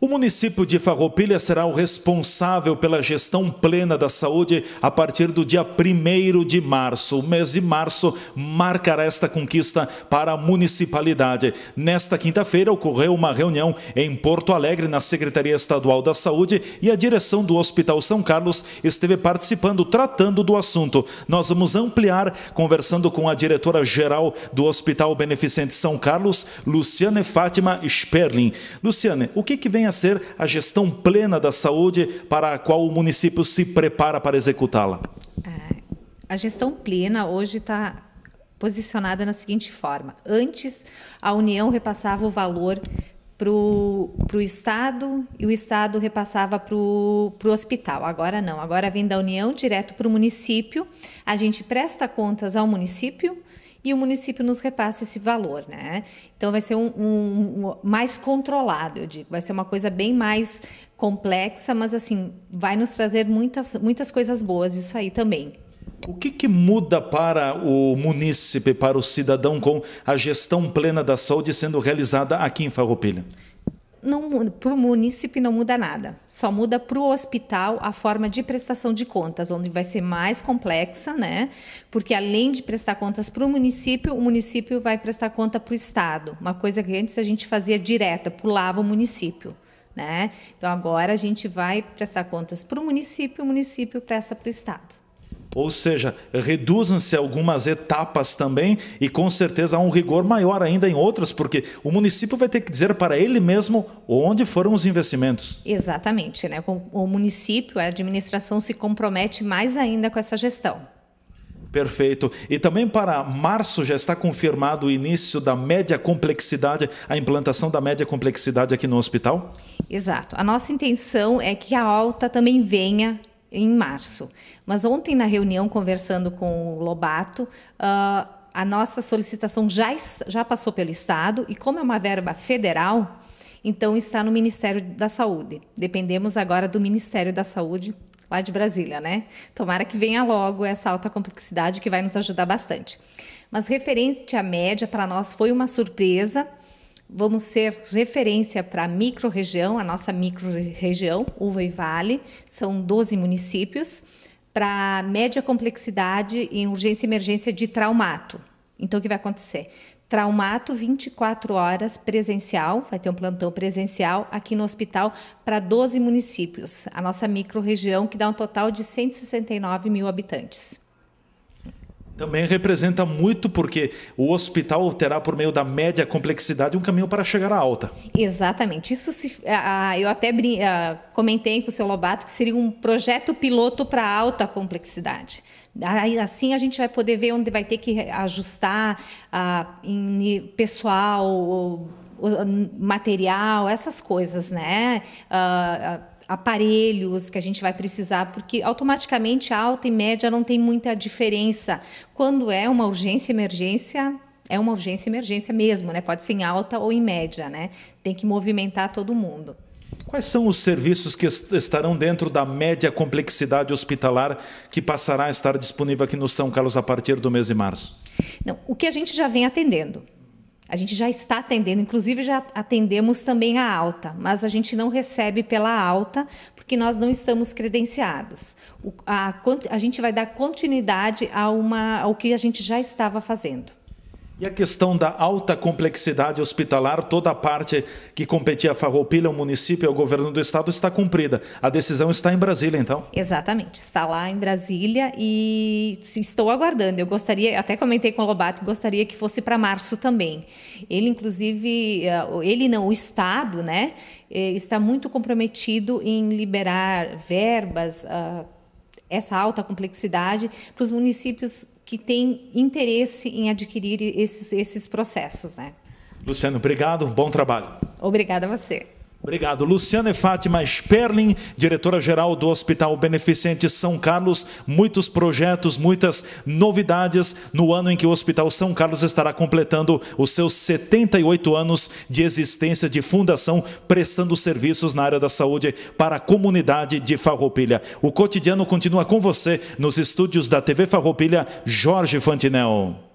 O município de Farroupilha será o responsável pela gestão plena da saúde a partir do dia 1 de março. O mês de março marcará esta conquista para a municipalidade. Nesta quinta-feira ocorreu uma reunião em Porto Alegre na Secretaria Estadual da Saúde e a direção do Hospital São Carlos esteve participando, tratando do assunto. Nós vamos ampliar conversando com a diretora-geral do Hospital Beneficente São Carlos, Luciane Fátima Sperling. Luciane, o que que vem a ser a gestão plena da saúde para a qual o município se prepara para executá-la? É, a gestão plena hoje está posicionada na seguinte forma: antes, a União repassava o valor para o Estado e o Estado repassava para o hospital. Agora não, agora vem da União direto para o município. A gente presta contas ao município, e o município nos repassa esse valor, né? Então vai ser um, um, um, mais controlado, eu digo, vai ser uma coisa bem mais complexa, mas assim vai nos trazer muitas muitas coisas boas isso aí também. O que, que muda para o munícipe, para o cidadão com a gestão plena da saúde sendo realizada aqui em Farroupilha? para o município não muda nada, só muda para o hospital a forma de prestação de contas, onde vai ser mais complexa, né? Porque além de prestar contas para o município, o município vai prestar conta para o estado, uma coisa que antes a gente fazia direta, pulava o município. Né? Então agora a gente vai prestar contas para o município, o município presta para o estado. Ou seja, reduzam-se algumas etapas também e com certeza há um rigor maior ainda em outras, porque o município vai ter que dizer para ele mesmo onde foram os investimentos. Exatamente, né? O município, a administração se compromete mais ainda com essa gestão. Perfeito. E também para março já está confirmado o início da média complexidade, a implantação da média complexidade aqui no hospital? Exato. A nossa intenção é que a alta também venha em março. Mas ontem, na reunião, conversando com o Lobato, uh, a nossa solicitação já, já passou pelo Estado e, como é uma verba federal, então está no Ministério da Saúde. Dependemos agora do Ministério da Saúde lá de Brasília, né? Tomara que venha logo essa alta complexidade que vai nos ajudar bastante. Mas referente à média, para nós foi uma surpresa Vamos ser referência para a microrregião, a nossa microrregião, Uva e Vale, são 12 municípios, para média complexidade em urgência e emergência de traumato. Então, o que vai acontecer? Traumato 24 horas presencial, vai ter um plantão presencial aqui no hospital para 12 municípios, a nossa microrregião que dá um total de 169 mil habitantes. Também representa muito porque o hospital terá, por meio da média complexidade, um caminho para chegar à alta. Exatamente. Isso se, eu até brin comentei com o seu Lobato que seria um projeto piloto para alta complexidade. Assim a gente vai poder ver onde vai ter que ajustar a ah, em pessoal material, essas coisas, né? Uh, aparelhos que a gente vai precisar, porque automaticamente alta e média não tem muita diferença. Quando é uma urgência, emergência, é uma urgência, emergência mesmo, né? Pode ser em alta ou em média, né? Tem que movimentar todo mundo. Quais são os serviços que estarão dentro da média complexidade hospitalar que passará a estar disponível aqui no São Carlos a partir do mês de março? Não, o que a gente já vem atendendo, a gente já está atendendo, inclusive já atendemos também a alta, mas a gente não recebe pela alta porque nós não estamos credenciados. O, a, a, gente vai dar continuidade a uma, ao que a gente já estava fazendo. E a questão da alta complexidade hospitalar, toda a parte que competia a Farroupilha, o município e o governo do estado está cumprida. A decisão está em Brasília, então? Exatamente, está lá em Brasília e estou aguardando. Eu gostaria, até comentei com o Lobato, gostaria que fosse para março também. Ele, inclusive, eh, ele não, o estado, né, eh, está muito comprometido em liberar verbas. Ah, essa alta complexidade para os municípios que tem interesse em adquirir esses, esses processos. Né? Luciano, obrigado, bom trabalho. Obrigada a você. Obrigado. Luciana e Fátima Sperling, diretora-geral do Hospital Beneficente São Carlos. Muitos projetos, muitas novidades no ano em que o Hospital São Carlos estará completando os seus 78 anos de existência de fundação, prestando serviços na área da saúde para a comunidade de Farroupilha. O cotidiano continua com você nos estúdios da TV Farroupilha, Jorge Fantinel.